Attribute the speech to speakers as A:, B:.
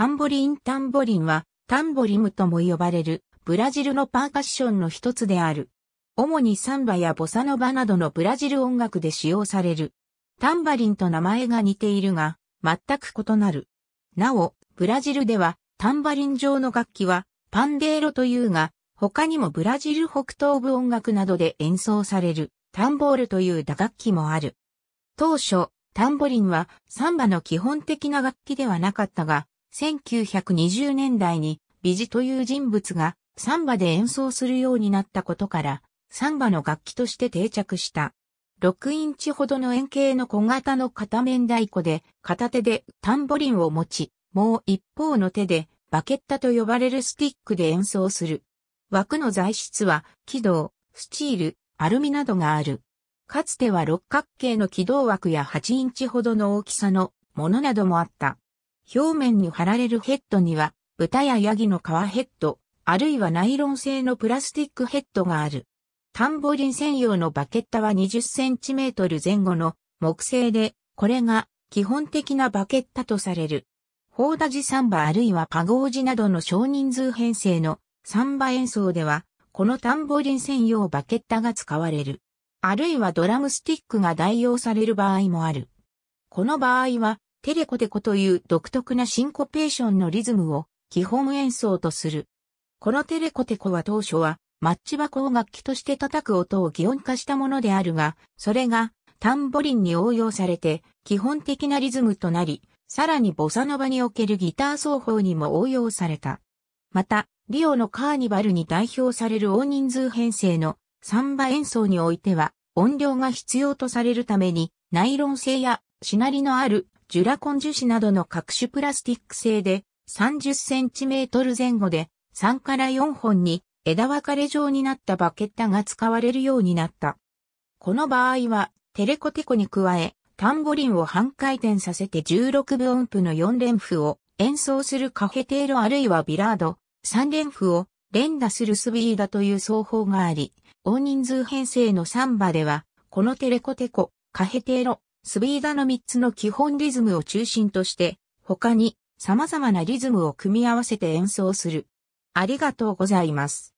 A: タンボリンタンボリンはタンボリムとも呼ばれるブラジルのパーカッションの一つである。主にサンバやボサノバなどのブラジル音楽で使用される。タンバリンと名前が似ているが、全く異なる。なお、ブラジルではタンバリン状の楽器はパンデーロというが、他にもブラジル北東部音楽などで演奏されるタンボールという打楽器もある。当初、タンボリンはサンバの基本的な楽器ではなかったが、1920年代に美ジという人物がサンバで演奏するようになったことから、サンバの楽器として定着した。6インチほどの円形の小型の片面太鼓で、片手でタンボリンを持ち、もう一方の手でバケッタと呼ばれるスティックで演奏する。枠の材質は、軌道、スチール、アルミなどがある。かつては六角形の軌道枠や8インチほどの大きさのものなどもあった。表面に貼られるヘッドには、豚やヤギの皮ヘッド、あるいはナイロン製のプラスティックヘッドがある。タンボリン専用のバケッタは20センチメートル前後の木製で、これが基本的なバケッタとされる。ホーダジサンバあるいはパゴージなどの少人数編成のサンバ演奏では、このタンボリン専用バケッタが使われる。あるいはドラムスティックが代用される場合もある。この場合は、テレコテコという独特なシンコペーションのリズムを基本演奏とする。このテレコテコは当初はマッチ箱を楽器として叩く音を擬音化したものであるが、それがタンボリンに応用されて基本的なリズムとなり、さらにボサノバにおけるギター奏法にも応用された。また、リオのカーニバルに代表される大人数編成のサンバ演奏においては音量が必要とされるためにナイロン製やしなりのあるジュラコン樹脂などの各種プラスティック製で3 0トル前後で3から4本に枝分かれ状になったバケッタが使われるようになった。この場合はテレコテコに加えタンボリンを半回転させて16分音符の4連符を演奏するカフェテーロあるいはビラード3連符を連打するスビーダという奏法があり、大人数編成のサンバでは、このテレコテコ、カヘテーロ、スビーダの3つの基本リズムを中心として、他に様々なリズムを組み合わせて演奏する。ありがとうございます。